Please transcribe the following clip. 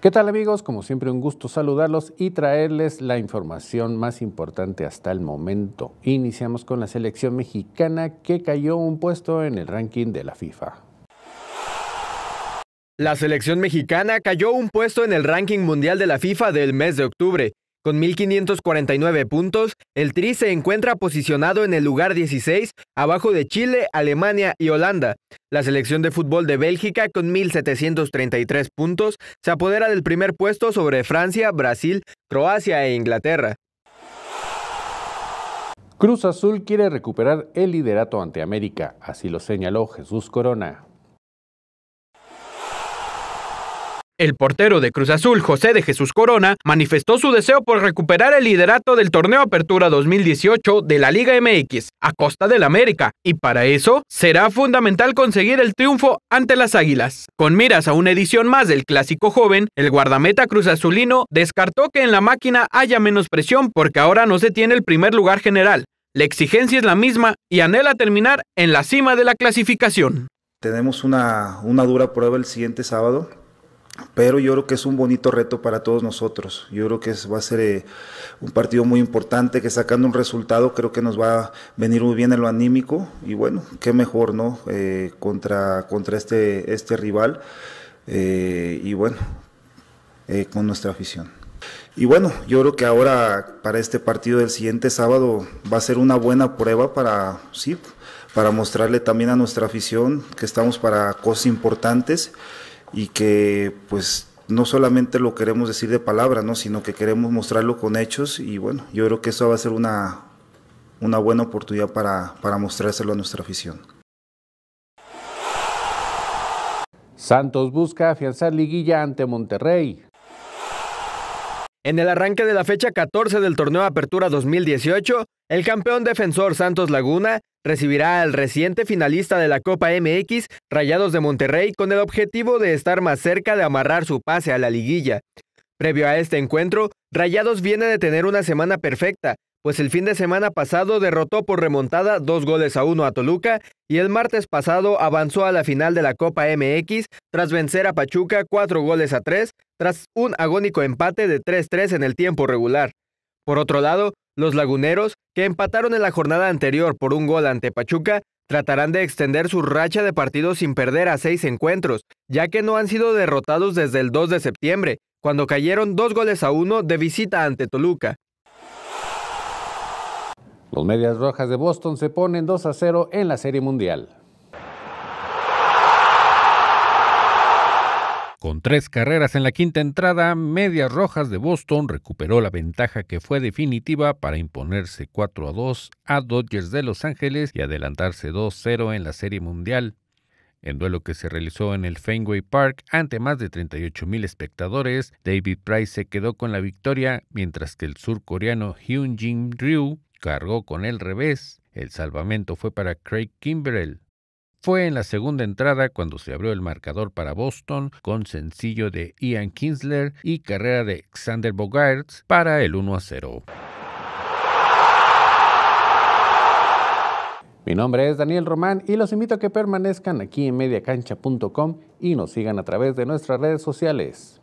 ¿Qué tal amigos? Como siempre un gusto saludarlos y traerles la información más importante hasta el momento. Iniciamos con la selección mexicana que cayó un puesto en el ranking de la FIFA. La selección mexicana cayó un puesto en el ranking mundial de la FIFA del mes de octubre, con 1.549 puntos, el Tri se encuentra posicionado en el lugar 16, abajo de Chile, Alemania y Holanda. La selección de fútbol de Bélgica, con 1.733 puntos, se apodera del primer puesto sobre Francia, Brasil, Croacia e Inglaterra. Cruz Azul quiere recuperar el liderato ante América, así lo señaló Jesús Corona. El portero de Cruz Azul, José de Jesús Corona, manifestó su deseo por recuperar el liderato del torneo Apertura 2018 de la Liga MX a costa del América, y para eso será fundamental conseguir el triunfo ante las Águilas. Con miras a una edición más del Clásico Joven, el guardameta Cruz Azulino descartó que en la máquina haya menos presión porque ahora no se tiene el primer lugar general. La exigencia es la misma y anhela terminar en la cima de la clasificación. Tenemos una, una dura prueba el siguiente sábado pero yo creo que es un bonito reto para todos nosotros. Yo creo que va a ser eh, un partido muy importante que sacando un resultado creo que nos va a venir muy bien en lo anímico y bueno, qué mejor, ¿no? Eh, contra, contra este, este rival eh, y bueno, con nuestra afición. Y bueno, yo creo que ahora para este partido del siguiente sábado va a ser una buena prueba para, sí, para mostrarle también a nuestra afición que estamos para cosas importantes y que pues no solamente lo queremos decir de palabra, sino que queremos mostrarlo con hechos y bueno, yo creo que eso va a ser una, buena oportunidad para, para mostrárselo a nuestra afición. Santos busca afianzar liguilla ante Monterrey. En el arranque de la fecha 14 del torneo Apertura 2018, el campeón defensor Santos Laguna recibirá al reciente finalista de la Copa MX, Rayados de Monterrey, con el objetivo de estar más cerca de amarrar su pase a la liguilla. Previo a este encuentro, Rayados viene de tener una semana perfecta, pues el fin de semana pasado derrotó por remontada dos goles a uno a Toluca y el martes pasado avanzó a la final de la Copa MX tras vencer a Pachuca cuatro goles a tres, tras un agónico empate de 3-3 en el tiempo regular. Por otro lado, los laguneros que empataron en la jornada anterior por un gol ante Pachuca, tratarán de extender su racha de partidos sin perder a seis encuentros, ya que no han sido derrotados desde el 2 de septiembre, cuando cayeron dos goles a uno de visita ante Toluca. Los Medias Rojas de Boston se ponen 2 a 0 en la Serie Mundial. tres carreras en la quinta entrada, Medias Rojas de Boston recuperó la ventaja que fue definitiva para imponerse 4 a 2 a Dodgers de Los Ángeles y adelantarse 2-0 en la Serie Mundial. En duelo que se realizó en el Fenway Park ante más de 38 mil espectadores, David Price se quedó con la victoria, mientras que el surcoreano Hyun Jin Ryu cargó con el revés. El salvamento fue para Craig Kimbrell. Fue en la segunda entrada cuando se abrió el marcador para Boston con sencillo de Ian Kinsler y carrera de Xander Bogarts para el 1 a 0. Mi nombre es Daniel Román y los invito a que permanezcan aquí en mediacancha.com y nos sigan a través de nuestras redes sociales.